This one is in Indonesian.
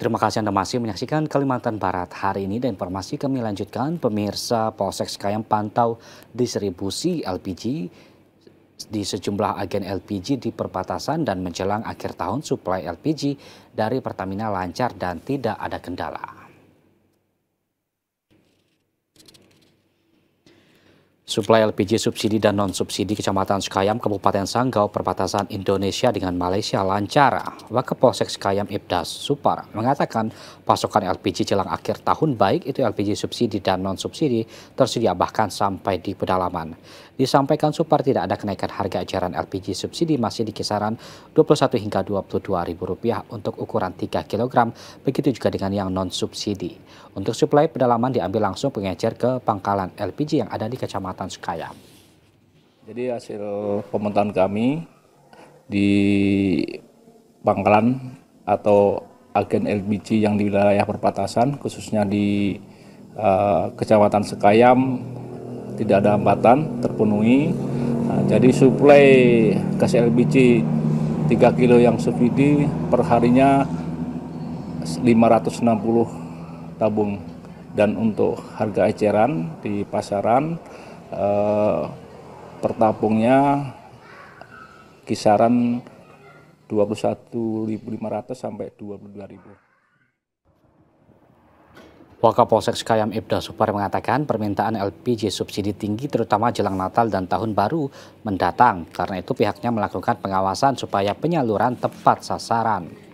Terima kasih Anda masih menyaksikan Kalimantan Barat hari ini dan informasi kami lanjutkan pemirsa Polsek Sekayam pantau distribusi LPG di sejumlah agen LPG di perbatasan dan menjelang akhir tahun suplai LPG dari Pertamina lancar dan tidak ada kendala. Suplai LPG subsidi dan non-subsidi Kecamatan Sukayam, Kabupaten Sanggau, perbatasan Indonesia dengan Malaysia lancar. Wakapolsek Sukayam Ibdas Supar mengatakan pasokan LPG jelang akhir tahun baik itu LPG subsidi dan non-subsidi tersedia bahkan sampai di pedalaman. Disampaikan Supar tidak ada kenaikan harga ajaran LPG subsidi masih di kisaran 21 hingga 22 ribu untuk ukuran 3 kg, begitu juga dengan yang non-subsidi. Untuk suplai pedalaman diambil langsung pengecer ke pangkalan LPG yang ada di Kecamatan Kecamatan Jadi hasil pemetaan kami di Pangkalan atau agen LBC yang di wilayah perbatasan khususnya di uh, Kecamatan Sekayam tidak ada hambatan terpenuhi. Nah, jadi suplai gas LBC 3 kilo yang subsidi perharinya 560 tabung dan untuk harga eceran di pasaran eh, tertampungnya kisaran 21.500 sampai 22.000. Wakapolsek Sekayam Ibda Supar mengatakan permintaan LPG subsidi tinggi terutama jelang Natal dan Tahun Baru mendatang. Karena itu pihaknya melakukan pengawasan supaya penyaluran tepat sasaran.